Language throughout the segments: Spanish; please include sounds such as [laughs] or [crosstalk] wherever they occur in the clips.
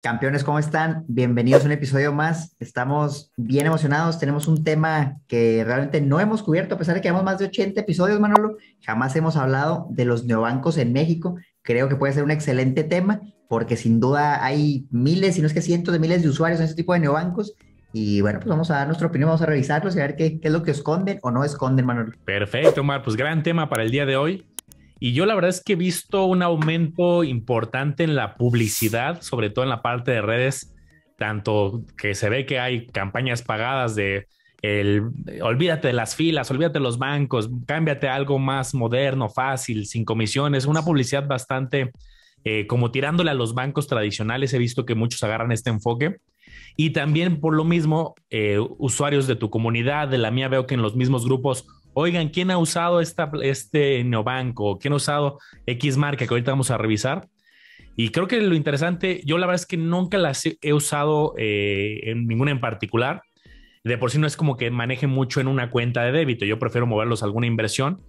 Campeones, ¿cómo están? Bienvenidos a un episodio más. Estamos bien emocionados. Tenemos un tema que realmente no hemos cubierto, a pesar de que llevamos más de 80 episodios, Manolo. Jamás hemos hablado de los neobancos en México. Creo que puede ser un excelente tema, porque sin duda hay miles, si no es que cientos de miles de usuarios en este tipo de neobancos. Y bueno, pues vamos a dar nuestra opinión, vamos a revisarlos y a ver qué, es lo que esconden o no esconden, Manolo. Perfecto, Omar. Pues gran tema para el día de hoy. Y yo la verdad es que he visto un aumento importante en la publicidad, sobre todo en la parte de redes, tanto que se ve que hay campañas pagadas de el olvídate de las filas, olvídate de los bancos, cámbiate algo más moderno, fácil, sin comisiones, una publicidad bastante eh, como tirándole a los bancos tradicionales. He visto que muchos agarran este enfoque. Y también por lo mismo, eh, usuarios de tu comunidad, de la mía, veo que en los mismos grupos Oigan, ¿quién ha usado esta, este Neobanco? ¿Quién ha usado X marca que ahorita vamos a revisar? Y creo que lo interesante, yo la verdad es que nunca las he usado eh, en ninguna en particular. De por sí no es como que maneje mucho en una cuenta de débito. Yo prefiero moverlos a alguna inversión.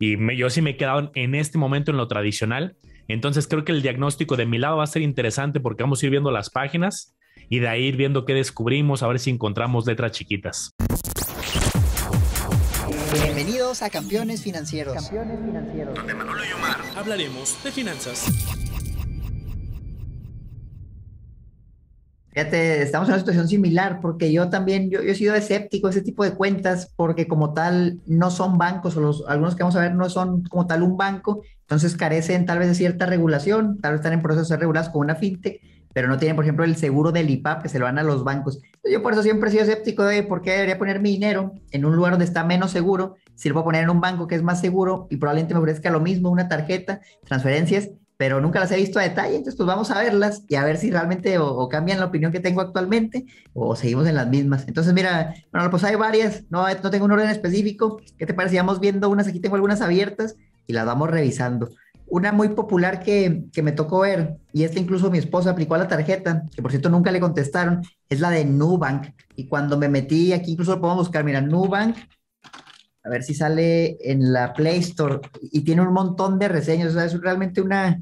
Y yo sí me he quedado en este momento en lo tradicional. Entonces creo que el diagnóstico de mi lado va a ser interesante porque vamos a ir viendo las páginas y de ahí ir viendo qué descubrimos, a ver si encontramos letras chiquitas. Bienvenidos a Campeones Financieros. Campeones Financieros. Donde Manolo y Omar hablaremos de finanzas. Fíjate, estamos en una situación similar porque yo también, yo, he sido escéptico de ese tipo de cuentas porque como tal no son bancos o los, algunos que vamos a ver no son como tal un banco, entonces carecen tal vez de cierta regulación, tal vez están en proceso de ser con una fintech pero no tienen, por ejemplo, el seguro del IPAP que se lo dan a los bancos. Yo por eso siempre he sido escéptico de por qué debería poner mi dinero en un lugar donde está menos seguro, si lo puedo poner en un banco que es más seguro y probablemente me ofrezca lo mismo, una tarjeta, transferencias, pero nunca las he visto a detalle, entonces pues vamos a verlas y a ver si realmente o, cambian la opinión que tengo actualmente o seguimos en las mismas. Entonces mira, bueno, pues hay varias, no, no tengo un orden específico, ¿qué te parece? Vamos viendo unas, aquí tengo algunas abiertas y las vamos revisando. Una muy popular que, me tocó ver, y esta incluso mi esposa aplicó a la tarjeta, que por cierto nunca le contestaron, es la de Nubank. Y cuando me metí, aquí incluso lo podemos buscar, mira, Nubank, a ver si sale en la Play Store, y tiene un montón de reseñas, o sea, es realmente una...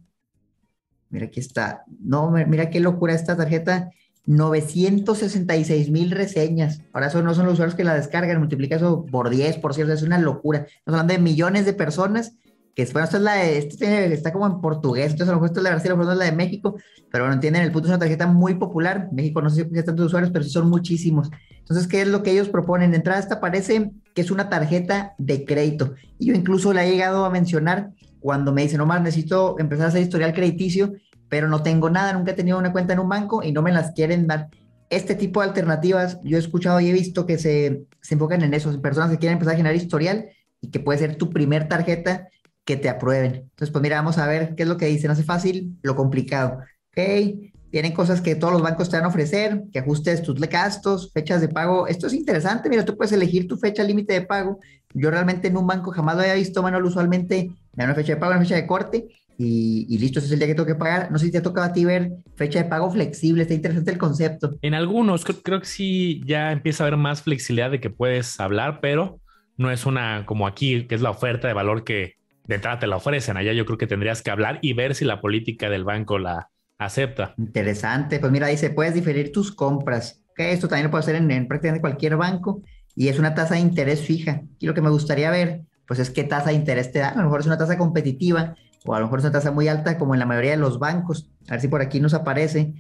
Mira, aquí está. No, mira qué locura esta tarjeta. 966 mil reseñas. Ahora, eso no son los usuarios que la descargan, multiplica eso por 10, por cierto, es una locura. Nos hablando de millones de personas que bueno, esta es la de, este está como en portugués, entonces a lo mejor es la de Brasil, a lo mejor no es la de México, pero bueno, entienden el punto, es una tarjeta muy popular, México no sé si hay tantos usuarios, pero sí son muchísimos. Entonces, ¿qué es lo que ellos proponen? De entrada, esta parece que es una tarjeta de crédito, y yo incluso la he llegado a mencionar cuando me dicen, Omar, necesito empezar a hacer historial crediticio, pero no tengo nada, nunca he tenido una cuenta en un banco y no me las quieren dar. Este tipo de alternativas, yo he escuchado y he visto que se, se enfocan en eso, personas que quieren empezar a generar historial y que puede ser tu primer tarjeta que te aprueben. Entonces, pues mira, vamos a ver qué es lo que dicen. Hace fácil lo complicado. Ok, tienen cosas que todos los bancos te van a ofrecer, que ajustes tus gastos, fechas de pago. Esto es interesante, mira, tú puedes elegir tu fecha límite de pago. Yo realmente en un banco jamás lo había visto, Manuel, usualmente me una fecha de pago, una fecha de corte y, listo, ese es el día que tengo que pagar. No sé si te ha tocado a ti ver fecha de pago flexible, está interesante el concepto. En algunos, creo que sí ya empieza a haber más flexibilidad de que puedes hablar, pero no es una como aquí, que es la oferta de valor que, detrás te la ofrecen. Allá yo creo que tendrías que hablar y ver si la política del banco la acepta. Interesante. Pues mira, dice, puedes diferir tus compras. Que esto también lo puedes hacer en, en, prácticamente cualquier banco y es una tasa de interés fija. Y lo que me gustaría ver, pues es qué tasa de interés te da. A lo mejor es una tasa competitiva o a lo mejor es una tasa muy alta como en la mayoría de los bancos. A ver si por aquí nos aparece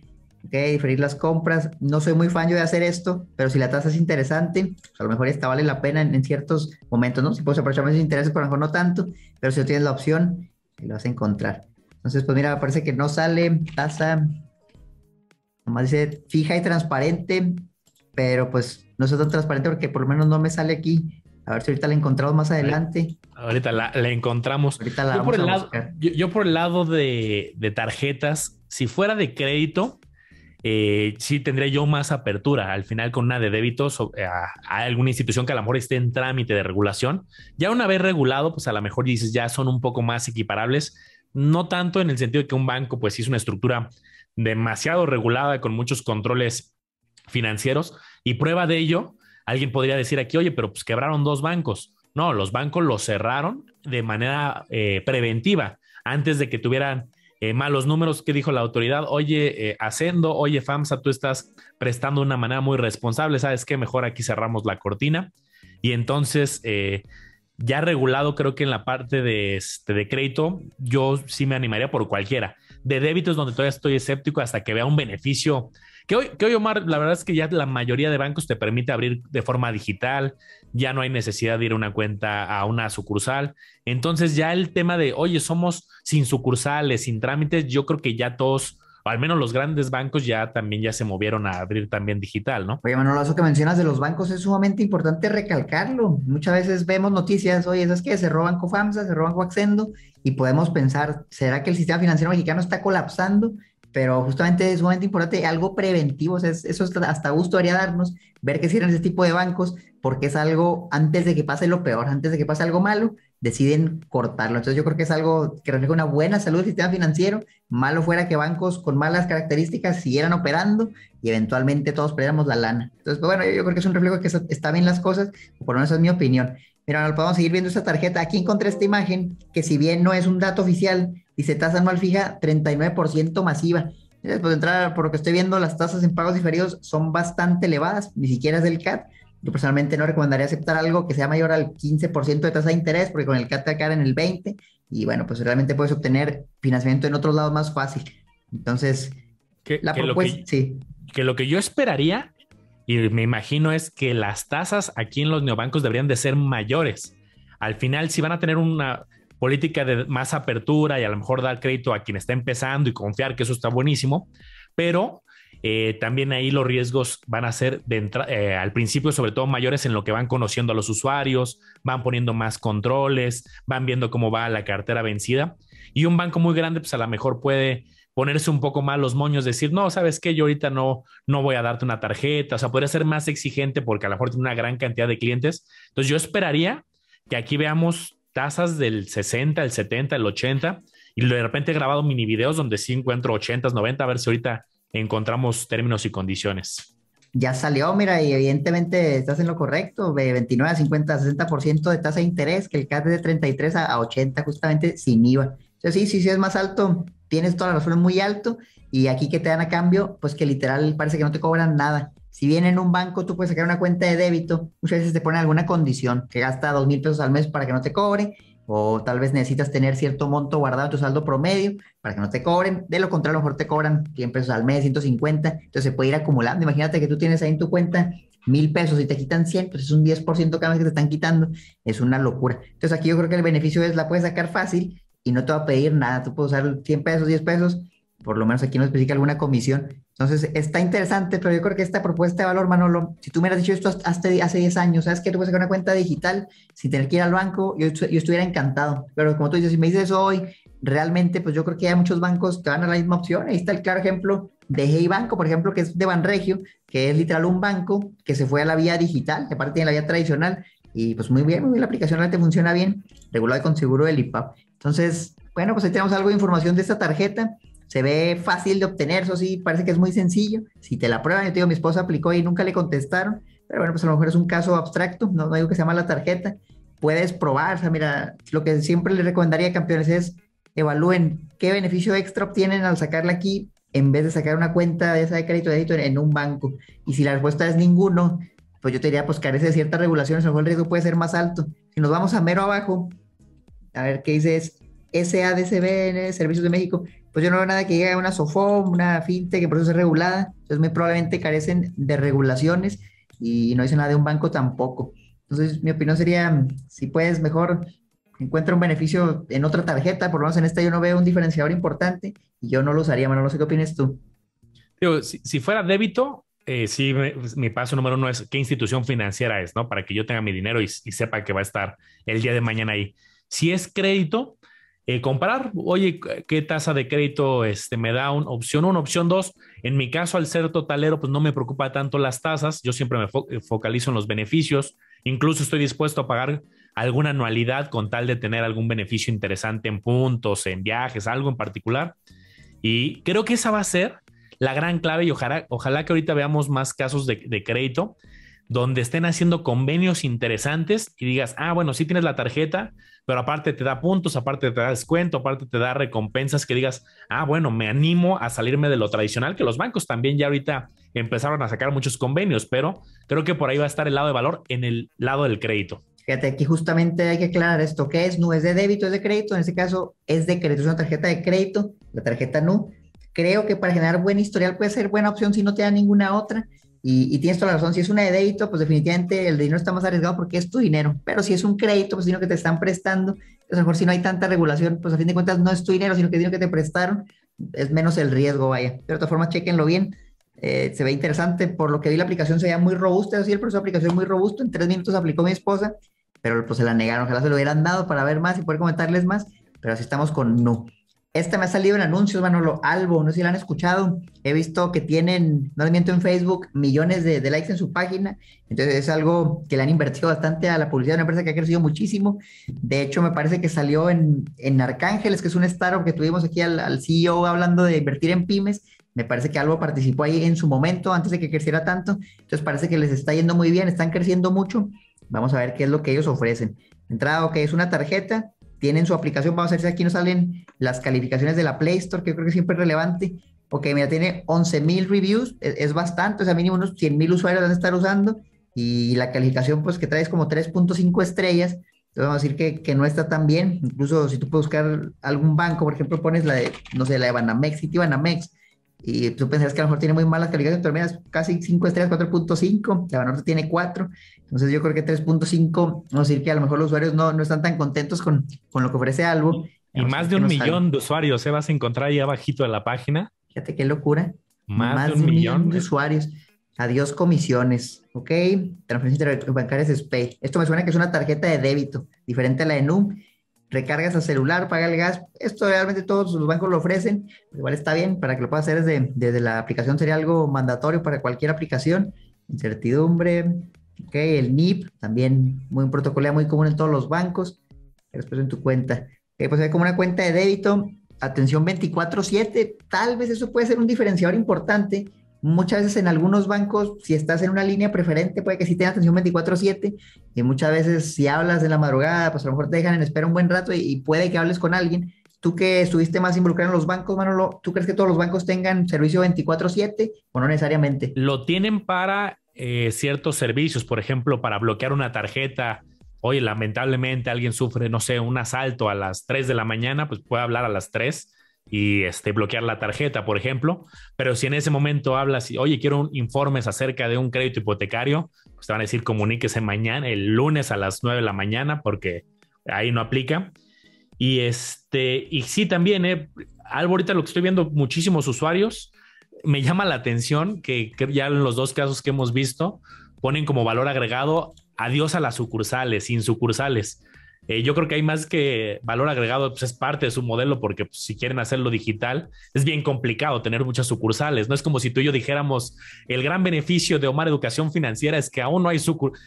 ok, diferir las compras. No soy muy fan yo de hacer esto, pero si la tasa es interesante, pues, a lo mejor esta vale la pena en, ciertos momentos, ¿no? Si puedes aprovechar esos intereses, pues, pero a lo mejor no tanto, pero si no tienes la opción, lo vas a encontrar. Entonces, pues mira, me parece que no sale tasa, nomás dice fija y transparente, pero pues no es tan transparente porque por lo menos no me sale aquí. A ver si ahorita la encontramos más adelante. Ahorita la, encontramos. Ahorita la yo, por el lado, yo, por el lado de tarjetas, si fuera de crédito, si eh, sí tendría yo más apertura al final con una de débitos eh, a, alguna institución que a lo mejor esté en trámite de regulación. Ya una vez regulado, pues a lo mejor dices ya son un poco más equiparables, no tanto en el sentido de que un banco pues es una estructura demasiado regulada con muchos controles financieros y prueba de ello, alguien podría decir aquí, oye, pero pues quebraron dos bancos. No, los bancos los cerraron de manera eh, preventiva antes de que tuvieran eh, malos números que dijo la autoridad, oye, haciendo eh, oye, FAMSA, tú estás prestando de una manera muy responsable, ¿sabes qué? Mejor aquí cerramos la cortina. Y entonces, eh, ya regulado, creo que en la parte de, este, de crédito, yo sí me animaría por cualquiera. De débitos, donde todavía estoy escéptico hasta que vea un beneficio. Que hoy, que hoy, Omar, la verdad es que ya la mayoría de bancos te permite abrir de forma digital, ya no hay necesidad de ir a una cuenta, a una sucursal. Entonces ya el tema de, oye, somos sin sucursales, sin trámites, yo creo que ya todos, al menos los grandes bancos ya también ya se movieron a abrir también digital, ¿no? Oye, Manolo, eso que mencionas de los bancos es sumamente importante recalcarlo. Muchas veces vemos noticias, oye, ¿sabes qué? se roban cofamsa se roban waxendo y podemos pensar, ¿será que el sistema financiero mexicano está colapsando? pero justamente es sumamente importante, algo preventivo, o eso hasta gusto haría darnos, ver que sirven ese tipo de bancos, porque es algo, antes de que pase lo peor, antes de que pase algo malo, deciden cortarlo. Entonces yo creo que es algo que refleja una buena salud del sistema financiero, malo fuera que bancos con malas características siguieran operando y eventualmente todos perdiéramos la lana. Entonces, pues, bueno, yo, creo que es un reflejo que está bien las cosas, por lo menos es mi opinión. Mira, no podemos seguir viendo esta tarjeta. Aquí encontré esta imagen que si bien no es un dato oficial, dice tasa anual fija 39% masiva. Por pues, entrar, por lo que estoy viendo, las tasas en pagos diferidos son bastante elevadas, ni siquiera es del CAT. Yo personalmente no recomendaría aceptar algo que sea mayor al 15% de tasa de interés, porque con el CAT te va en el 20% y bueno, pues realmente puedes obtener financiamiento en otros lados más fácil. Entonces, la propuesta, sí. Que lo que yo esperaría y me imagino es que las tasas aquí en los neobancos deberían de ser mayores. Al final, si van a tener una política de más apertura y a lo mejor dar crédito a quien está empezando y confiar que eso está buenísimo, pero eh, también ahí los riesgos van a ser eh, al principio sobre todo mayores en lo que van conociendo a los usuarios, van poniendo más controles, van viendo cómo va la cartera vencida y un banco muy grande pues a lo mejor puede ponerse un poco más los moños, decir, no, sabes qué, yo ahorita no, no voy a darte una tarjeta, o sea, podría ser más exigente porque a lo mejor tiene una gran cantidad de clientes. Entonces yo esperaría que aquí veamos tasas del 60, el 70, el 80 y de repente he grabado mini videos donde sí encuentro 80, 90, a ver si ahorita encontramos términos y condiciones. Ya salió, mira, y evidentemente estás en lo correcto, de 29 a 50, 60% de tasa de interés, que el CAD de 33 a 80 justamente sin IVA. Si sí, sí, sí es más alto, tienes toda la razón, es muy alto. Y aquí que te dan a cambio, pues que literal parece que no te cobran nada. Si bien en un banco tú puedes sacar una cuenta de débito, muchas veces te ponen alguna condición que gasta dos mil pesos al mes para que no te cobren... o tal vez necesitas tener cierto monto guardado en tu saldo promedio para que no te cobren. De lo contrario, a lo mejor te cobran 100 pesos al mes, 150, entonces se puede ir acumulando. Imagínate que tú tienes ahí en tu cuenta mil pesos y te quitan 100, pues es un 10% cada vez que te están quitando, es una locura. Entonces aquí yo creo que el beneficio es la puedes sacar fácil y no te va a pedir nada. Tú puedes usar 100 pesos, 10 pesos, por lo menos aquí no especifica alguna comisión. Entonces, está interesante, pero yo creo que esta propuesta de valor, Manolo, si tú me hubieras dicho esto hace, hace 10 años, ¿sabes que Tú puedes sacar una cuenta digital sin tener que ir al banco, yo, yo estuviera encantado. Pero como tú dices, si me dices hoy, realmente, pues yo creo que hay muchos bancos que van a la misma opción. Ahí está el claro ejemplo de Hey Banco, por ejemplo, que es de Banregio, que es literal un banco que se fue a la vía digital, que aparte tiene la vía tradicional, y pues muy bien, muy bien, la aplicación realmente funciona bien, regulada con seguro del IPAP. Entonces, bueno, pues ahí tenemos algo de información de esta tarjeta. Se ve fácil de obtener, eso sí, parece que es muy sencillo. Si te la prueban, yo te digo, mi esposa aplicó y nunca le contestaron, pero bueno, pues a lo mejor es un caso abstracto, no, digo que se llama la tarjeta. Puedes probar, o sea, mira, lo que siempre les recomendaría a campeones es evalúen qué beneficio extra obtienen al sacarla aquí en vez de sacar una cuenta de esa de crédito de éxito en, un banco. Y si la respuesta es ninguno, pues yo te diría, pues carece de ciertas regulaciones, a lo mejor el riesgo puede ser más alto. Si nos vamos a mero abajo, a ver qué dices? SADCBN, Servicios de México, pues yo no veo nada que llegue a una SOFOM, una fintech que por eso es regulada, entonces muy probablemente carecen de regulaciones y no dice nada de un banco tampoco. Entonces mi opinión sería, si puedes mejor encuentra un beneficio en otra tarjeta, por lo menos en esta yo no veo un diferenciador importante y yo no lo usaría, Manuel, no sé qué opinas tú. si, fuera débito, eh, sí, mi paso número uno es qué institución financiera es, ¿no? Para que yo tenga mi dinero y, sepa que va a estar el día de mañana ahí. Si es crédito, comprar, eh, comparar, oye, ¿qué tasa de crédito este, me da una opción 1, opción 2? En mi caso, al ser totalero, pues no me preocupa tanto las tasas, yo siempre me focalizo en los beneficios, incluso estoy dispuesto a pagar alguna anualidad con tal de tener algún beneficio interesante en puntos, en viajes, algo en particular. Y creo que esa va a ser la gran clave y ojalá, ojalá que ahorita veamos más casos de crédito donde estén haciendo convenios interesantes y digas, ah, bueno, sí tienes la tarjeta, pero aparte te da puntos, aparte te da descuento, aparte te da recompensas que digas, ah, bueno, me animo a salirme de lo tradicional, que los bancos también ya ahorita empezaron a sacar muchos convenios, pero creo que por ahí va a estar el lado de valor en el lado del crédito. Fíjate, aquí justamente hay que aclarar esto, ¿qué es? No es de débito, es de crédito, en este caso es de crédito, es una tarjeta de crédito, la tarjeta NU. Creo que para generar buen historial puede ser buena opción si no te da ninguna otra y, tienes toda la razón, si es un de pues definitivamente el dinero está más arriesgado porque es tu dinero, pero si es un crédito, pues sino que te están prestando, pues, a lo mejor si no hay tanta regulación, pues a fin de cuentas no es tu dinero, sino que es dinero que te prestaron es menos el riesgo, vaya. Pero de todas formas, chequenlo bien, eh, se ve interesante, por lo que vi la aplicación se veía muy robusta, es decir, el proceso de aplicación muy robusto, en tres minutos aplicó mi esposa, pero pues se la negaron, ojalá se lo hubieran dado para ver más y poder comentarles más, pero así estamos con no. Esta me ha salido en anuncios, Manolo Albo, no sé si lo han escuchado. He visto que tienen, no les miento en Facebook, millones de, likes en su página. Entonces es algo que le han invertido bastante a la publicidad, una empresa que ha crecido muchísimo. De hecho, me parece que salió en, en Arcángeles, que es un startup que tuvimos aquí al, al CEO hablando de invertir en pymes. Me parece que Albo participó ahí en su momento antes de que creciera tanto. Entonces parece que les está yendo muy bien, están creciendo mucho. Vamos a ver qué es lo que ellos ofrecen. Entrada, ok, es una tarjeta tienen su aplicación, vamos a ver si aquí nos salen las calificaciones de la Play Store, que yo creo que siempre es relevante. porque mira, tiene 11.000 reviews, e, es, bastante, o sea, mínimo unos 100.000 usuarios van a estar usando y la calificación pues que traes como 3.5 estrellas, entonces vamos a decir que, que, no está tan bien, incluso si tú puedes buscar algún banco, por ejemplo, pones la de, no sé, la de Banamex, City Banamex, y tú pensarás que a lo mejor tiene muy malas calificaciones, pero es casi 5 estrellas, 4.5, la Banorte tiene 4, entonces yo creo que 3.5, vamos a decir que a lo mejor los usuarios no, están tan contentos con, lo que ofrece algo. Y más de un millón de usuarios, se ¿eh? vas a encontrar ahí abajito de la página. Fíjate qué locura. Más, de un, millón, de ¿eh? usuarios. Adiós comisiones, ¿ok? Transferencias interbancarias es Pay. Esto me suena que es una tarjeta de débito, diferente a la de NUM. Recargas a celular, paga el gas. Esto realmente todos los bancos lo ofrecen. Igual está bien, para que lo puedas hacer desde, desde la aplicación sería algo mandatorio para cualquier aplicación. Incertidumbre, Okay, el NIP, también muy protocolo muy común en todos los bancos, después en tu cuenta. Eh, pues hay como una cuenta de débito, atención 24/7, tal vez eso puede ser un diferenciador importante. Muchas veces en algunos bancos, si estás en una línea preferente, puede que sí tenga atención 24/7, y muchas veces si hablas de la madrugada, pues a lo mejor te dejan en espera un buen rato y, y puede que hables con alguien. Tú que estuviste más involucrado en los bancos, Manolo, ¿tú crees que todos los bancos tengan servicio 24/7 o no necesariamente? Lo tienen para eh, ciertos servicios, por ejemplo, para bloquear una tarjeta. Oye, lamentablemente alguien sufre, no sé, un asalto a las 3 de la mañana, pues puede hablar a las 3 y este, bloquear la tarjeta, por ejemplo. Pero si en ese momento hablas y, oye, quiero un, informes acerca de un crédito hipotecario, pues te van a decir comuníquese mañana, el lunes a las 9 de la mañana, porque ahí no aplica. Y este, y sí, también, eh, algo ahorita lo que estoy viendo, muchísimos usuarios me llama la atención que, ya en los dos casos que hemos visto ponen como valor agregado adiós a las sucursales, sin sucursales. Eh, yo creo que hay más que valor agregado, pues es parte de su modelo, porque pues, si quieren hacerlo digital, es bien complicado tener muchas sucursales. No es como si tú y yo dijéramos, el gran beneficio de Omar Educación Financiera es que aún no hay,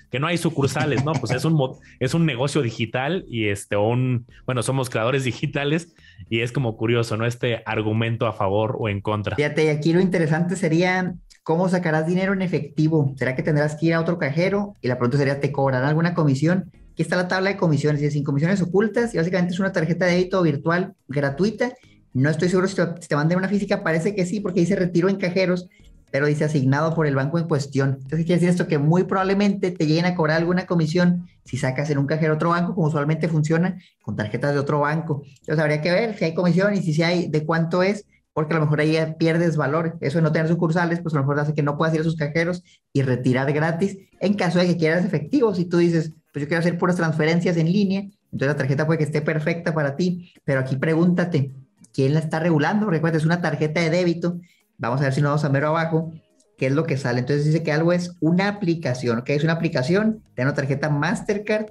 que no hay sucursales, ¿no? Pues es un, es un negocio digital y este, un, bueno, somos creadores [laughs] digitales y es como curioso, ¿no? Este argumento a favor o en contra. Fíjate, aquí lo interesante sería ¿cómo sacarás dinero en efectivo? ¿Será que tendrás que ir a otro cajero? Y la pregunta sería, ¿te cobrarán alguna comisión? Aquí está la tabla de comisiones, y sin comisiones ocultas, y básicamente es una tarjeta de débito virtual gratuita. No estoy seguro si te, mandan una física, parece que sí, porque dice retiro en cajeros, pero dice asignado por el banco en cuestión. Entonces quiere decir esto que muy probablemente te lleguen a cobrar alguna comisión si sacas en un cajero otro banco, como usualmente funciona con tarjetas de otro banco. Entonces habría que ver si hay comisión y si hay de cuánto es, porque a lo mejor ahí pierdes valor. Eso de no tener sucursales, pues a lo mejor hace que no puedas ir a sus cajeros y retirar gratis en caso de que quieras efectivo. Si tú dices, pues yo quiero hacer puras transferencias en línea, entonces la tarjeta puede que esté perfecta para ti, pero aquí pregúntate, ¿quién la está regulando? Recuerda, es una tarjeta de débito, vamos a ver si nos vamos a mero abajo, qué es lo que sale. Entonces dice que algo es una aplicación, es una aplicación, tiene una tarjeta Mastercard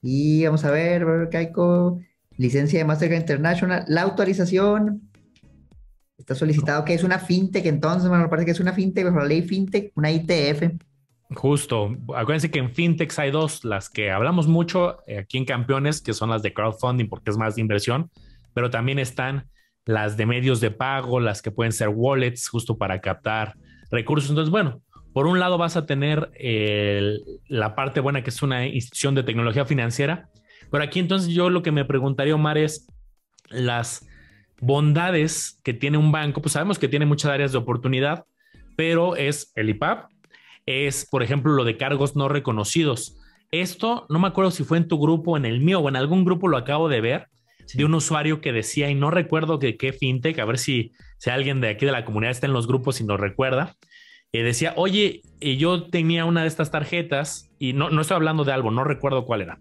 y vamos a ver, Caico, licencia de Mastercard International, la autorización está solicitado que es una fintech, entonces, me parece que es una fintech, bajo la ley fintech, una ITF. Justo. Acuérdense que en fintechs hay dos, las que hablamos mucho eh, aquí en Campeones, que son las de crowdfunding, porque es más de inversión, pero también están las de medios de pago, las que pueden ser wallets, justo para captar recursos. Entonces, bueno, por un lado vas a tener la parte buena que es una institución de tecnología financiera, pero aquí entonces yo lo que me preguntaría, Omar, es las bondades que tiene un banco, pues sabemos que tiene muchas áreas de oportunidad, pero es el IPAP, es, por ejemplo, lo de cargos no reconocidos. Esto, no me acuerdo si fue en tu grupo, en el mío o en algún grupo lo acabo de ver, de un usuario que decía, y no recuerdo que qué fintech, a ver si, alguien de aquí de la comunidad está en los grupos y nos recuerda, eh, decía, oye, eh, yo tenía una de estas tarjetas, y no, no estoy hablando de algo, no recuerdo cuál era,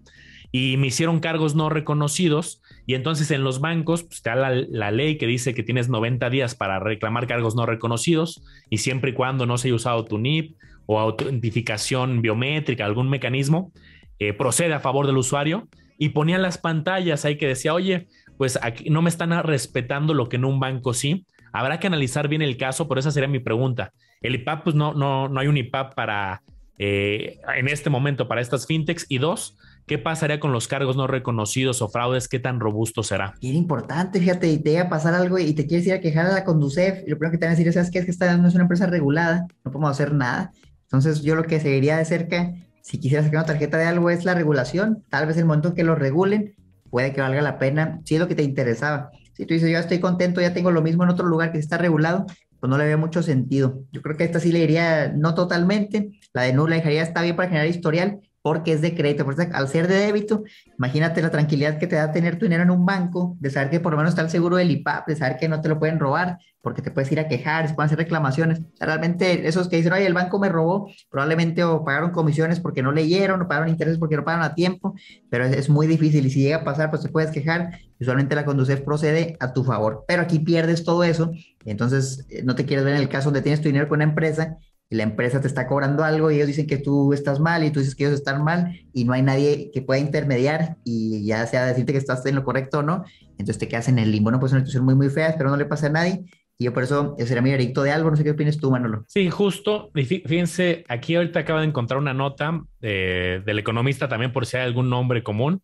y me hicieron cargos no reconocidos, y entonces en los bancos, pues, está la, la ley que dice que tienes 90 días para reclamar cargos no reconocidos, y siempre y cuando no se haya usado tu NIP o autentificación biométrica, algún mecanismo, eh, procede a favor del usuario y ponían las pantallas ahí que decía, oye, pues aquí no me están respetando lo que en un banco sí. Habrá que analizar bien el caso, pero esa sería mi pregunta. El IPAP, pues no, no, no hay un IPAP para eh, en este momento para estas fintechs. Y dos, ¿qué pasaría con los cargos no reconocidos o fraudes? ¿Qué tan robusto será? Bien importante, fíjate, y te va a pasar algo y te quieres ir a quejar a la Conducef. lo primero que te van a decir es, ¿sabes Es que esta no es una empresa regulada, no podemos hacer nada. Entonces yo lo que seguiría de cerca, si quisieras sacar una tarjeta de algo, es la regulación. Tal vez el momento que lo regulen puede que valga la pena, si es lo que te interesaba. Si tú dices, yo estoy contento, ya tengo lo mismo en otro lugar que está regulado, pues no le veo mucho sentido. Yo creo que esta sí le iría, no totalmente, la de nula dejaría está bien para generar historial, porque es de crédito. Por al ser de débito, imagínate la tranquilidad que te da tener tu dinero en un banco, de saber que por lo menos está el seguro del IPAP, de saber que no te lo pueden robar, porque te puedes ir a quejar, se pueden hacer reclamaciones. realmente, esos que dicen, oye, el banco me robó, probablemente o pagaron comisiones porque no leyeron, o pagaron intereses porque no pagaron a tiempo, pero es, muy difícil. Y si llega a pasar, pues te puedes quejar. Usualmente la conducir procede a tu favor, pero aquí pierdes todo eso. Entonces, eh, no te quieres ver en el caso donde tienes tu dinero con una empresa la empresa te está cobrando algo y ellos dicen que tú estás mal y tú dices que ellos están mal y no hay nadie que pueda intermediar y ya sea decirte que estás en lo correcto o no, entonces te quedas en el limbo, no pues ser una situación muy muy fea, pero no le pasa a nadie y yo por eso ese era mi veredicto de algo, no sé qué opinas tú Manolo. Sí, justo, fíjense, aquí ahorita acabo de encontrar una nota eh, del economista también por si hay algún nombre común,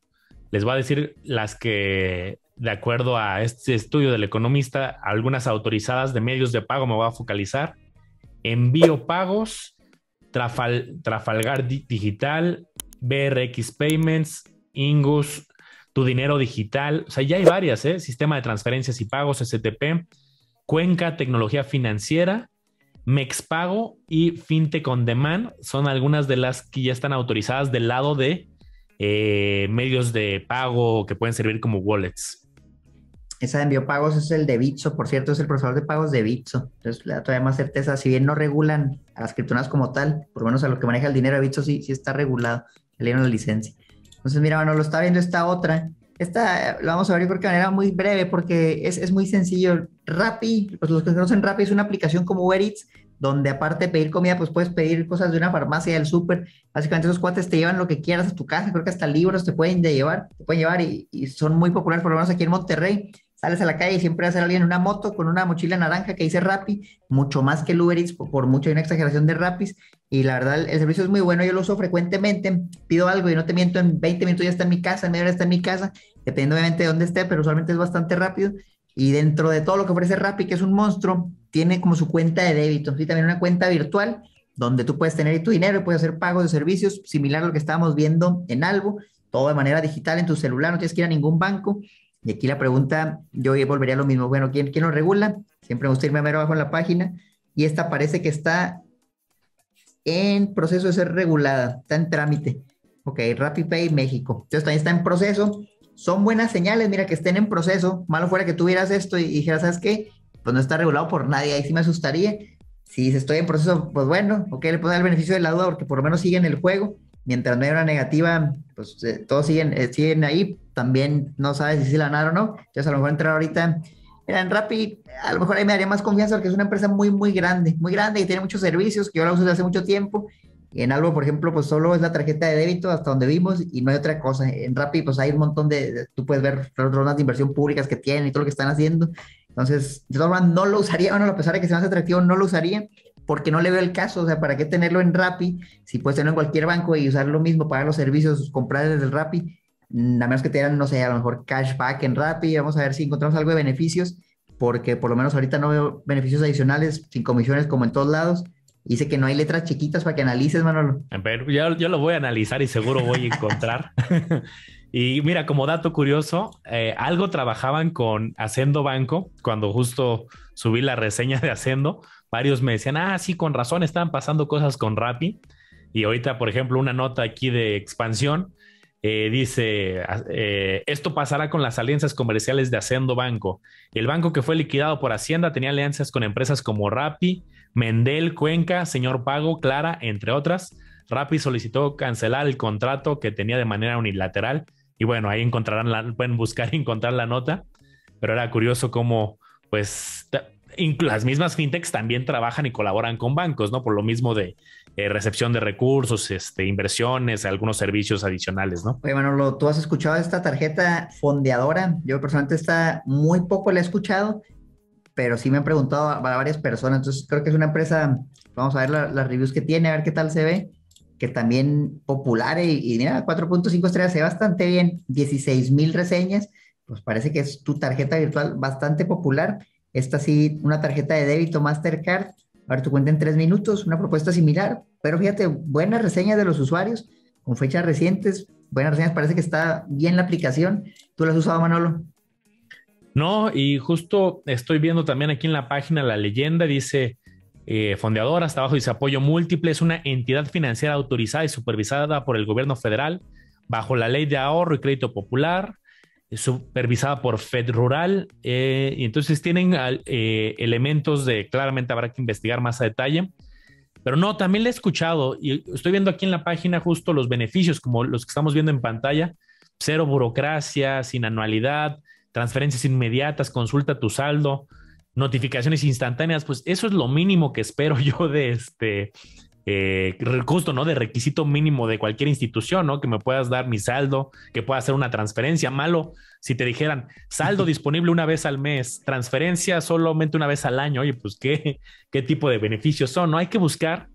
les va a decir las que de acuerdo a este estudio del economista, algunas autorizadas de medios de pago me voy a focalizar envío pagos, Trafalgar Digital, BRX Payments, Ingus, tu dinero digital. O sea, ya hay varias, ¿eh? Sistema de transferencias y pagos, STP, Cuenca, tecnología financiera, Mexpago y FinTech on Demand son algunas de las que ya están autorizadas del lado de eh, medios de pago que pueden servir como wallets. Esa de envío pagos es el de Bitso, por cierto, es el procesador de pagos de Bitso. Entonces le da todavía más certeza, si bien no regulan a las criptomonedas como tal, por lo menos a lo que maneja el dinero de Bitso sí, sí está regulado, el dinero la licencia. Entonces, mira, bueno, lo está viendo esta otra. Esta la vamos a ver yo creo que de manera muy breve porque es, es muy sencillo. Rappi, pues los que conocen Rappi es una aplicación como Uber Eats donde aparte de pedir comida, pues puedes pedir cosas de una farmacia, del súper. Básicamente esos cuates te llevan lo que quieras a tu casa, creo que hasta libros te pueden llevar, te pueden llevar y, y, son muy populares, por lo menos aquí en Monterrey sales a la calle y siempre hace a alguien en una moto con una mochila naranja que dice Rappi, mucho más que el por, mucho hay una exageración de Rappi, y la verdad el, servicio es muy bueno, yo lo uso frecuentemente, pido algo y no te miento, en 20 minutos ya está en mi casa, en media hora está en mi casa, dependiendo obviamente de dónde esté, pero usualmente es bastante rápido, y dentro de todo lo que ofrece Rappi, que es un monstruo, tiene como su cuenta de débito, y también una cuenta virtual, donde tú puedes tener tu dinero y puedes hacer pagos de servicios, similar a lo que estábamos viendo en Albo, todo de manera digital en tu celular, no tienes que ir a ningún banco, y aquí la pregunta, yo volvería a lo mismo. Bueno, ¿quién, quién lo regula? Siempre me gusta irme a ver abajo en la página. Y esta parece que está en proceso de ser regulada, está en trámite. Ok, RappiPay México. Entonces también está en proceso. Son buenas señales, mira, que estén en proceso. Malo fuera que tuvieras esto y, dijeras, ¿sabes qué? Pues no está regulado por nadie, ahí sí me asustaría. Si estoy en proceso, pues bueno, ok, le puedo dar el beneficio de la duda porque por lo menos siguen el juego. Mientras no haya una negativa, pues eh, todos siguen, eh, siguen ahí, también no sabes si sí la o no. Entonces, a lo mejor entrar ahorita en Rappi, a lo mejor ahí me daría más confianza porque es una empresa muy, muy grande, muy grande y tiene muchos servicios que yo la uso desde hace mucho tiempo. en algo, por ejemplo, pues solo es la tarjeta de débito hasta donde vimos y no hay otra cosa. En Rappi, pues hay un montón de, tú puedes ver rondas de inversión públicas que tienen y todo lo que están haciendo. Entonces, de todas maneras, no lo usaría, bueno, a pesar de que sea más atractivo, no lo usaría porque no le veo el caso, o sea, ¿para qué tenerlo en Rappi si puedes tenerlo en cualquier banco y usar lo mismo, pagar los servicios, comprar desde el Rappi? a menos que te no sé, a lo mejor cashback en Rappi, vamos a ver si encontramos algo de beneficios, porque por lo menos ahorita no veo beneficios adicionales, sin comisiones como en todos lados. Dice que no hay letras chiquitas para que analices, Manolo. Pero yo, lo voy a analizar y seguro voy a encontrar. [laughs] y mira, como dato curioso, eh, algo trabajaban con Haciendo Banco cuando justo subí la reseña de Haciendo. Varios me decían, ah, sí, con razón, estaban pasando cosas con Rappi. Y ahorita, por ejemplo, una nota aquí de expansión eh, dice, ah, eh, esto pasará con las alianzas comerciales de Haciendo Banco. El banco que fue liquidado por Hacienda tenía alianzas con empresas como Rappi, Mendel, Cuenca, Señor Pago, Clara, entre otras. Rappi solicitó cancelar el contrato que tenía de manera unilateral y bueno, ahí encontrarán, la, pueden buscar encontrar la nota, pero era curioso cómo pues las mismas fintechs también trabajan y colaboran con bancos, ¿no? Por lo mismo de eh, recepción de recursos, este, inversiones, algunos servicios adicionales, ¿no? Oye, Manolo, tú has escuchado esta tarjeta fondeadora. Yo personalmente está muy poco la he escuchado, pero sí me han preguntado a, varias personas. Entonces creo que es una empresa, vamos a ver las reviews que tiene, a ver qué tal se ve, que también popular y, y mira, 4.5 estrellas, se ve bastante bien, 16 mil reseñas, pues parece que es tu tarjeta virtual bastante popular esta sí, una tarjeta de débito Mastercard, para tu cuenta en tres minutos, una propuesta similar, pero fíjate, buenas reseñas de los usuarios, con fechas recientes, buenas reseñas, parece que está bien la aplicación. ¿Tú la has usado, Manolo? No, y justo estoy viendo también aquí en la página la leyenda, dice eh, fondeadora, hasta abajo dice apoyo múltiple, es una entidad financiera autorizada y supervisada por el gobierno federal bajo la ley de ahorro y crédito popular, eh, supervisada por Fed Rural, eh, y entonces tienen eh, elementos de claramente habrá que investigar más a detalle. Pero no, también le he escuchado y estoy viendo aquí en la página justo los beneficios, como los que estamos viendo en pantalla: cero burocracia, sin anualidad, transferencias inmediatas, consulta tu saldo, notificaciones instantáneas. Pues eso es lo mínimo que espero [laughs] yo de este el eh, costo ¿no? De requisito mínimo de cualquier institución, Que me puedas dar mi saldo, que pueda hacer una transferencia. Malo si te dijeran saldo disponible una vez al mes, transferencia solamente una vez al año. Oye, pues qué, qué tipo de beneficios son, ¿no? Hay que buscar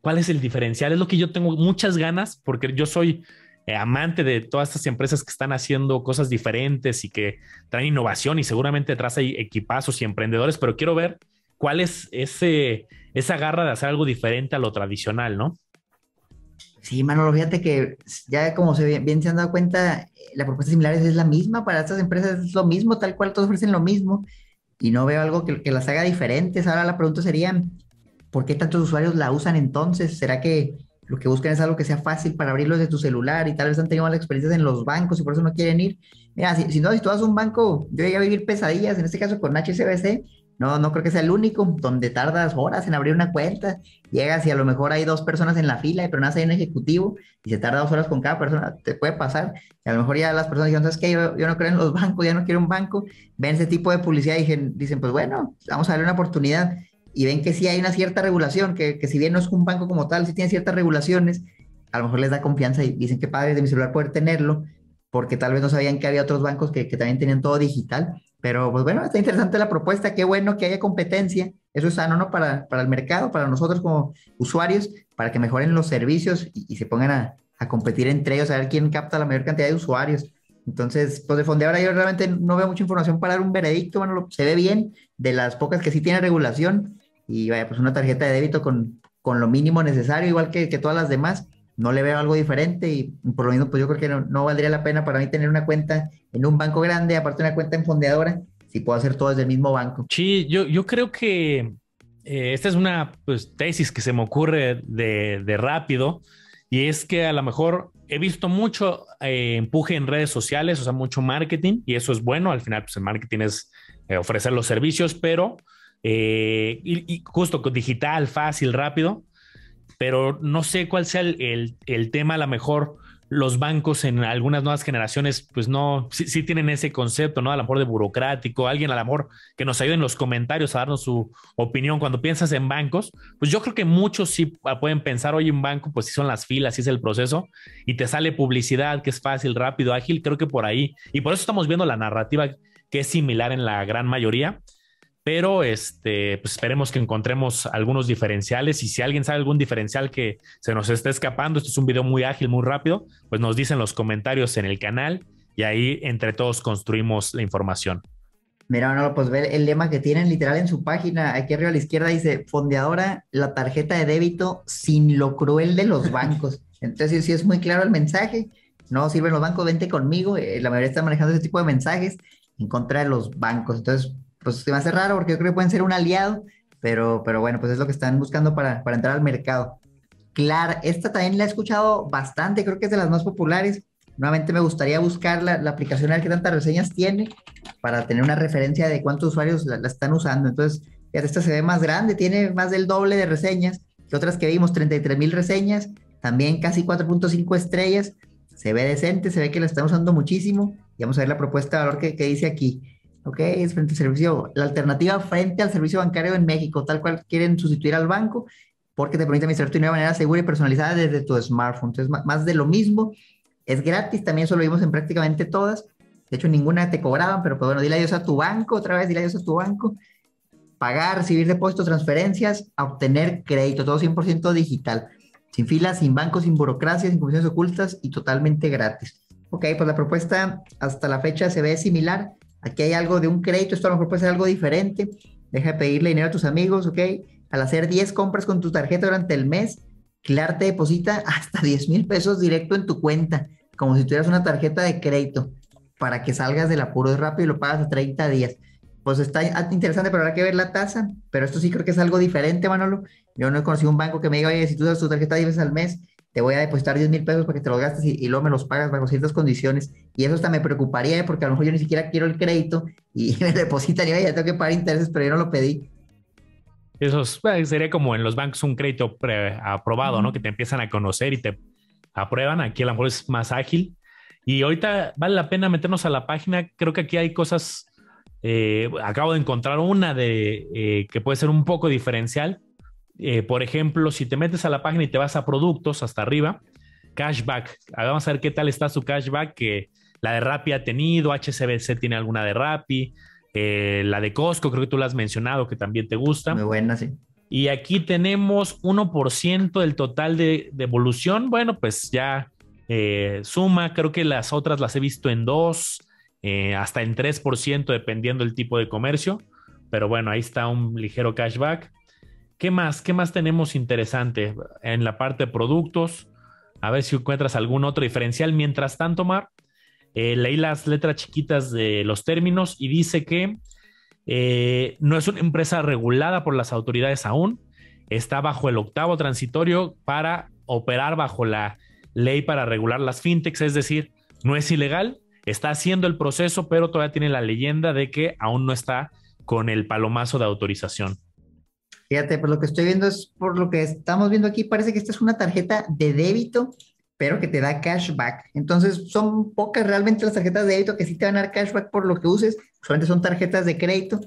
cuál es el diferencial. Es lo que yo tengo muchas ganas porque yo soy eh, amante de todas estas empresas que están haciendo cosas diferentes y que traen innovación y seguramente detrás hay equipazos y emprendedores, pero quiero ver cuál es esa garra de hacer algo diferente a lo tradicional, ¿no? Sí, Manolo, fíjate que ya como se bien, se han dado cuenta, la propuesta similar es la misma para estas empresas, es lo mismo, tal cual todos ofrecen lo mismo y no veo algo que, las haga diferentes. Ahora la pregunta sería, ¿por qué tantos usuarios la usan entonces? ¿Será que lo que buscan es algo que sea fácil para abrirlo desde tu celular y tal vez han tenido malas experiencias en los bancos y por eso no quieren ir? Mira, si, no, si tú vas a un banco, yo voy a vivir pesadillas, en este caso con HSBC, no, no creo que sea el único donde tardas horas en abrir una cuenta. Llegas y a lo mejor hay dos personas en la fila, pero no hay un ejecutivo y se tarda dos horas con cada persona. Te puede pasar. a lo mejor ya las personas dicen, ¿sabes qué? Yo, no creo en los bancos, ya no quiero un banco. Ven ese tipo de publicidad y dicen, pues bueno, vamos a darle una oportunidad. Y ven que sí hay una cierta regulación, que, si bien no es un banco como tal, sí tiene ciertas regulaciones. A lo mejor les da confianza y dicen que padre de mi celular poder tenerlo, porque tal vez no sabían que había otros bancos que, que también tenían todo digital pero pues bueno, está interesante la propuesta, qué bueno que haya competencia, eso es sano, ¿no? Para, para el mercado, para nosotros como usuarios, para que mejoren los servicios y, se pongan a, a, competir entre ellos, a ver quién capta la mayor cantidad de usuarios. Entonces, pues de fondo, ahora yo realmente no veo mucha información para dar un veredicto, bueno, se ve bien, de las pocas que sí tiene regulación, y vaya, pues una tarjeta de débito con, con lo mínimo necesario, igual que, que todas las demás, no le veo algo diferente y por lo mismo, pues yo creo que no, valdría la pena para mí tener una cuenta en un banco grande, aparte una cuenta en fondeadora, si puedo hacer todo desde el mismo banco. Sí, yo, yo creo que eh, esta es una pues, tesis que se me ocurre de, rápido y es que a lo mejor he visto mucho eh, empuje en redes sociales, o sea, mucho marketing y eso es bueno, al final pues el marketing es eh, ofrecer los servicios, pero... Y, justo digital, fácil, rápido, pero no sé cuál sea el, tema, a lo mejor los bancos en algunas nuevas generaciones, pues no, sí, tienen ese concepto, ¿no? A lo mejor de burocrático, alguien al amor que nos ayude en los comentarios a darnos su opinión. Cuando piensas en bancos, pues yo creo que muchos sí pueden pensar, oye, un banco, pues si son las filas, si es el proceso, y te sale publicidad, que es fácil, rápido, ágil, creo que por ahí. Y por eso estamos viendo la narrativa que es similar en la gran mayoría pero este, pues, esperemos que encontremos algunos diferenciales y si alguien sabe algún diferencial que se nos está escapando, este es un video muy ágil, muy rápido, pues nos dicen los comentarios en el canal y ahí entre todos construimos la información. Mira, no, pues ve el lema que tienen literal en su página. Aquí arriba a la izquierda dice, fondeadora, la tarjeta de débito sin lo cruel de los bancos. [laughs] Entonces, sí es muy claro el mensaje. No sirven los bancos, vente conmigo. Eh, la mayoría está manejando ese tipo de mensajes en contra de los bancos. Entonces, pues se me hace raro porque yo creo que pueden ser un aliado, pero, pero bueno, pues es lo que están buscando para, entrar al mercado. Claro, esta también la he escuchado bastante, creo que es de las más populares. Nuevamente me gustaría buscar la, aplicación, a ver qué tantas reseñas tiene, para tener una referencia de cuántos usuarios la, están usando. Entonces, ya esta se ve más grande, tiene más del doble de reseñas que otras que vimos, 33 mil reseñas, también casi 4.5 estrellas. Se ve decente, se ve que la están usando muchísimo. Y vamos a ver la propuesta de valor que, que dice aquí. ¿ok? Es frente al servicio, la alternativa frente al servicio bancario en México, tal cual quieren sustituir al banco, porque te permite administrar tu dinero de manera segura y personalizada desde tu smartphone. Entonces, más de lo mismo, es gratis, también eso lo vimos en prácticamente todas. De hecho, ninguna te cobraban, pero pues bueno, dile adiós a tu banco, otra vez dile adiós a tu banco. Pagar, recibir depósitos, transferencias, obtener crédito, todo 100% digital. Sin filas, sin bancos, sin burocracias sin comisiones ocultas y totalmente gratis. Ok, pues la propuesta hasta la fecha se ve similar Aquí hay algo de un crédito, esto a lo mejor puede ser algo diferente. Deja de pedirle dinero a tus amigos, ¿ok? Al hacer 10 compras con tu tarjeta durante el mes, Clar te deposita [laughs] hasta 10 mil pesos directo en tu cuenta, como si tuvieras una tarjeta de crédito, para que salgas del apuro de rápido y lo pagas a 30 días. Pues está interesante, pero habrá que ver la tasa. Pero esto sí creo que es algo diferente, Manolo. Yo no he conocido un banco que me diga, oye, si tú das tu tarjeta 10 veces al mes, voy a depositar 10 mil pesos para que te los gastes y, luego me los pagas bajo ciertas condiciones. Y eso hasta me preocuparía ¿eh? porque a lo mejor yo ni siquiera quiero el crédito y [laughs] me depositan y ya tengo que pagar intereses, pero yo no lo pedí. Eso sería como en los bancos un crédito aprobado, ¿no? Que te empiezan a conocer y te aprueban. Aquí a lo mejor es más ágil. Y ahorita vale la pena meternos a la página. Creo que aquí hay cosas. Eh, acabo de encontrar una de eh, que puede ser un poco diferencial eh, por ejemplo, si te metes a la página y te vas a productos hasta arriba, cashback. Ah, vamos a ver qué tal está su cashback, que la de Rappi ha tenido, HCBC tiene alguna de Rappi, eh, la de Costco, creo que tú la has mencionado, que también te gusta. Muy buena, sí. Y aquí tenemos 1% del total de, devolución. Bueno, pues ya eh, suma, creo que las otras las he visto en 2, hasta en 3%, dependiendo del tipo de comercio. Pero bueno, ahí está un ligero cashback. ¿Qué más? ¿Qué más tenemos interesante en la parte de productos? A ver si encuentras algún otro diferencial. Mientras tanto, Mar, eh, leí las letras chiquitas de los términos y dice que eh, no es una empresa regulada por las autoridades aún. Está bajo el octavo transitorio para operar bajo la ley para regular las fintechs, es decir, no es ilegal, está haciendo el proceso, pero todavía tiene la leyenda de que aún no está con el palomazo de autorización. Fíjate, por pues, lo que estoy viendo es por lo que estamos viendo aquí, parece que esta es una tarjeta de débito, pero que te da cashback. Entonces, son pocas realmente las tarjetas de débito que sí te van a dar cashback por lo que uses, solamente son tarjetas de crédito,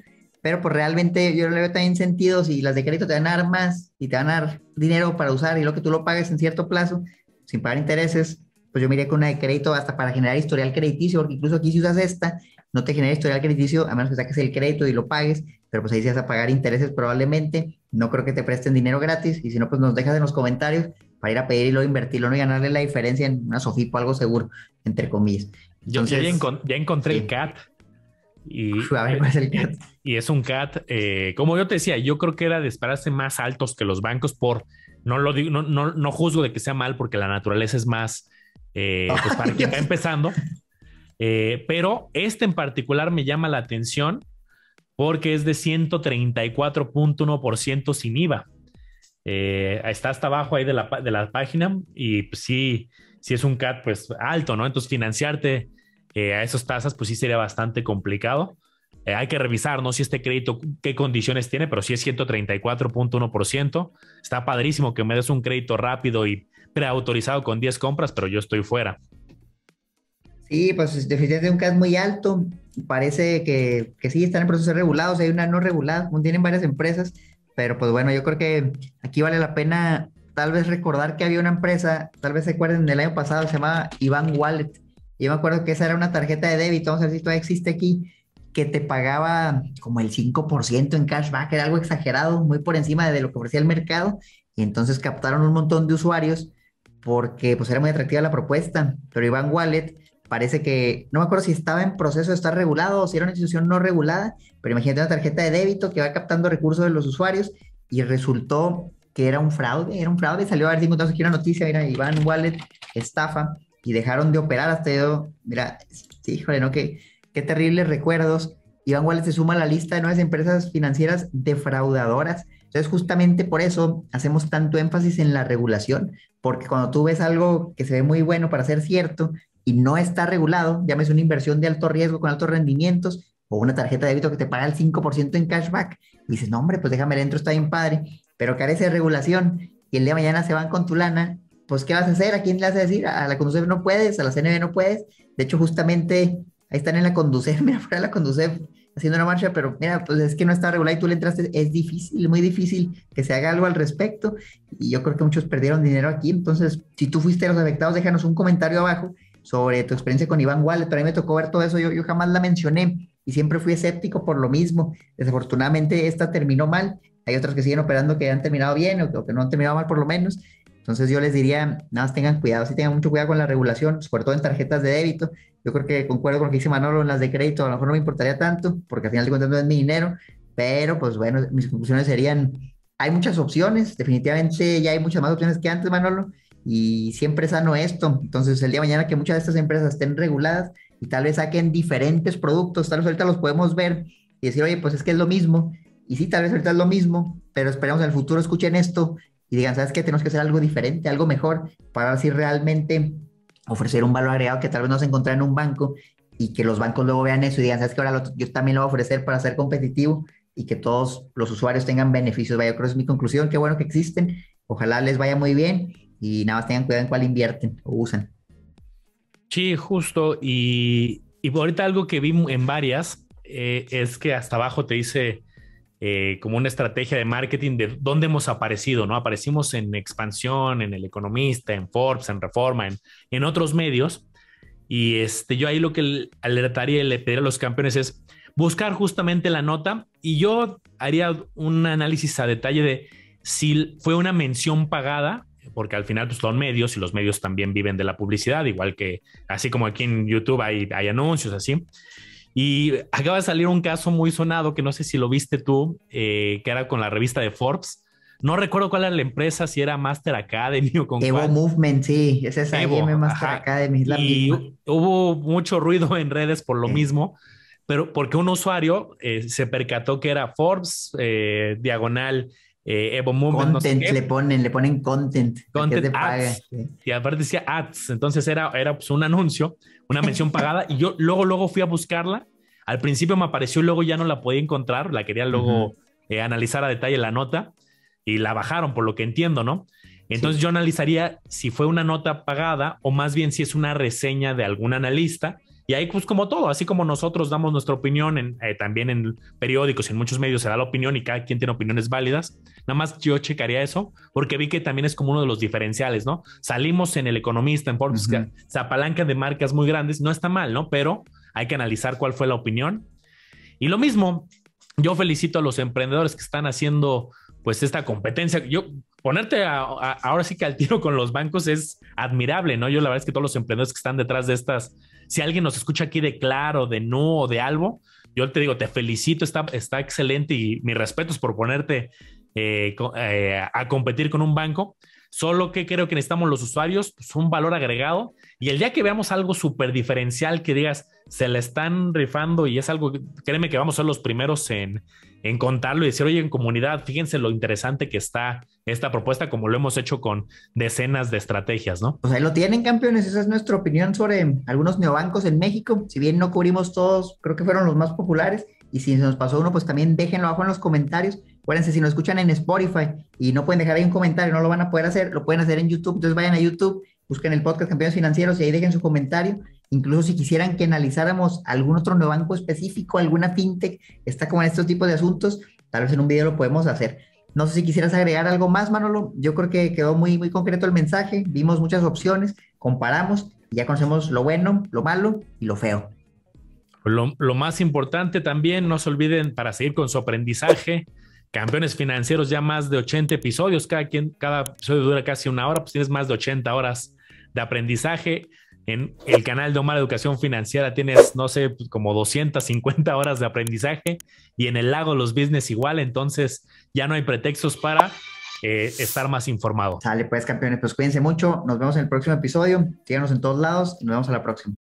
pero pues realmente yo le veo también sentido si las de crédito te van a dar más y te van a dar dinero para usar y lo que tú lo pagues en cierto plazo, sin pagar intereses, pues yo iría con una de crédito hasta para generar historial crediticio, porque incluso aquí si usas esta, no te genera historial crediticio, a menos que saques el crédito y lo pagues, pero pues ahí sí vas a pagar intereses probablemente, no creo que te presten dinero gratis, y si no, pues nos dejas en los comentarios para ir a pedir y luego invertirlo y ganarle la diferencia en una Sofipo, algo seguro, entre comillas. Yo ya, encontré el CAT. Y, [laughs] es [laughs] CAT? y es un CAT, eh, como yo te decía, yo creo que era de esperarse más altos que los bancos por, no lo digo, no, no, juzgo de que sea mal porque la naturaleza es más, eh, pues, para [laughs] quien está empezando, eh, pero este en particular me llama la atención porque es de 134.1% sin IVA. Eh, está hasta abajo ahí de la, página y pues, sí, es un CAT pues alto, ¿no? Entonces financiarte eh, a esas tasas pues sí sería bastante complicado. Eh, hay que revisar, ¿no? Si este crédito, qué condiciones tiene, pero si es 134.1%. Está padrísimo que me des un crédito rápido y preautorizado con 10 compras, pero yo estoy fuera. Sí, pues definitivamente un cash muy alto. Parece que, que sí están en procesos regulados, hay una no regulada, tienen varias empresas, pero pues bueno, yo creo que aquí vale la pena tal vez recordar que había una empresa, tal vez se acuerden del año pasado, se llamaba Iván Wallet. Yo me acuerdo que esa era una tarjeta de débito, vamos a ver si todavía existe aquí, que te pagaba como el 5% en cashback, era algo exagerado, muy por encima de lo que ofrecía el mercado, y entonces captaron un montón de usuarios porque pues era muy atractiva la propuesta, pero Iván Wallet parece que, no me acuerdo si estaba en proceso de estar regulado o si era una institución no regulada, pero imagínate una tarjeta de débito que va captando recursos de los usuarios y resultó que era un fraude, era un fraude, salió a ver si encontramos aquí una noticia, mira, Iván Wallet, estafa, y dejaron de operar hasta yo, mira, híjole, ¿no? Qué, qué terribles recuerdos. Iván Wallet se suma a la lista de nuevas empresas financieras defraudadoras. Entonces, justamente por eso hacemos tanto énfasis en la regulación, porque cuando tú ves algo que se ve muy bueno para ser cierto, y no está regulado, llámese una inversión de alto riesgo con altos rendimientos o una tarjeta de débito que te paga el 5% en cashback, y dices, no hombre, pues déjame dentro, está bien padre, pero carece de regulación y el día de mañana se van con tu lana, pues ¿qué vas a hacer? ¿A quién le vas a decir? A la Conducef no puedes, a la CNB no puedes. De hecho, justamente ahí están en la Conducef, [laughs] mira, fuera de la Conducef haciendo una marcha, pero mira, pues es que no está regulado y tú le entraste, es difícil, muy difícil que se haga algo al respecto. Y yo creo que muchos perdieron dinero aquí, entonces si tú fuiste los afectados, déjanos un comentario abajo sobre tu experiencia con Iván Wallet, pero a mí me tocó ver todo eso, yo, yo jamás la mencioné y siempre fui escéptico por lo mismo. Desafortunadamente esta terminó mal, hay otras que siguen operando que han terminado bien o, que no han terminado mal por lo menos. Entonces yo les diría, nada más tengan cuidado, sí tengan mucho cuidado con la regulación, sobre todo en tarjetas de débito. Yo creo que concuerdo con lo que dice Manolo en las de crédito, a lo mejor no me importaría tanto, porque al final de cuentas no es mi dinero, pero pues bueno, mis conclusiones serían, hay muchas opciones, definitivamente ya hay muchas más opciones que antes, Manolo, y siempre sano esto. Entonces, el día de mañana que muchas de estas empresas estén reguladas y tal vez saquen diferentes productos, tal vez ahorita los podemos ver y decir, oye, pues es que es lo mismo. Y sí, tal vez ahorita es lo mismo, pero esperamos en el futuro escuchen esto y digan, ¿sabes qué? Tenemos que hacer algo diferente, algo mejor, para así realmente ofrecer un valor agregado que tal vez no se encuentra en un banco y que los bancos luego vean eso y digan, ¿sabes qué? Ahora yo también lo voy a ofrecer para ser competitivo y que todos los usuarios tengan beneficios. Vaya, creo que es mi conclusión. Qué bueno que existen. Ojalá les vaya muy bien y nada más tengan cuidado en cuál invierten o usan. Sí, justo. Y, y ahorita algo que vi en varias eh, es que hasta abajo te dice eh, como una estrategia de marketing de dónde hemos aparecido, ¿no? Aparecimos en Expansión, en El Economista, en Forbes, en Reforma, en, en otros medios. Y este, yo ahí lo que alertaría y le pediría a los campeones es buscar justamente la nota y yo haría un análisis a detalle de si fue una mención pagada porque al final pues, son medios y los medios también viven de la publicidad, igual que así como aquí en YouTube hay, anuncios así. Y acaba de salir un caso muy sonado que no sé si lo viste tú, eh, que era con la revista de Forbes. No recuerdo cuál era la empresa, si era Master Academy o con Evo Movement, sí, es esa Evo, Master Academy. y hubo mucho ruido en redes por lo mismo, pero porque un usuario eh, se percató que era Forbes eh, diagonal eh, eh, content, le ponen, le ponen content. Content Y aparte decía ads. Entonces era, era pues, un anuncio, una mención [laughs] pagada. y yo luego, luego fui a buscarla. Al principio me apareció, y luego ya no la podía encontrar. La quería luego eh, analizar a detalle la nota y la bajaron, por lo que entiendo, ¿no? Entonces yo analizaría si fue una nota pagada o más bien si es una reseña de algún analista y ahí, pues como todo, así como nosotros damos nuestra opinión, eh, también en periódicos y en muchos medios se da la opinión y cada quien tiene opiniones válidas. Nada más yo checaría eso, porque vi que también es como uno de los diferenciales, ¿no? Salimos en El Economista, en Forbes, se apalancan de marcas muy grandes, no está mal, ¿no? Pero hay que analizar cuál fue la opinión. Y lo mismo, yo felicito a los emprendedores que están haciendo pues esta competencia. Yo ponerte ahora sí que al tiro con los bancos es admirable, ¿no? Yo la verdad es que todos los emprendedores que están detrás de estas si alguien nos escucha aquí de Claro, de no o de algo, yo te digo, te felicito, está, está excelente y mis respetos por ponerte eh, eh, a competir con un banco. Solo que creo que necesitamos los usuarios pues, un valor agregado y el día que veamos algo súper diferencial que digas, se le están rifando y es algo, que, créeme que vamos a ser los primeros en, en contarlo y decir, oye, en comunidad, fíjense lo interesante que está esta propuesta como lo hemos hecho con decenas de estrategias, ¿no? Pues sea, lo tienen, campeones. Esa es nuestra opinión sobre algunos neobancos en México. Si bien no cubrimos todos, creo que fueron los más populares. Y si se nos pasó uno, pues también déjenlo abajo en los comentarios. Acuérdense, si nos escuchan en Spotify y no pueden dejar ahí un comentario, no lo van a poder hacer, lo pueden hacer en YouTube. Entonces vayan a YouTube, busquen el podcast Campeones Financieros y ahí dejen su comentario. Incluso si quisieran que analizáramos algún otro neobanco específico, alguna fintech, está como en estos tipos de asuntos, tal vez en un video lo podemos hacer. No sé si quisieras agregar algo más, Manolo. Yo creo que quedó muy, muy concreto el mensaje. Vimos muchas opciones, comparamos ya conocemos lo bueno, lo malo y lo feo. Lo, más importante también, no se olviden para seguir con su aprendizaje. Campeones financieros, ya más de 80 episodios. Cada, quien, cada episodio dura casi una hora, pues tienes más de 80 horas de aprendizaje. En el canal de Omar Educación Financiera tienes, no sé, como 250 horas de aprendizaje y en el lago los business igual, entonces ya no hay pretextos para eh, estar más informado. Sale pues, campeones, pues cuídense mucho, nos vemos en el próximo episodio, síganos en todos lados y nos vemos a la próxima.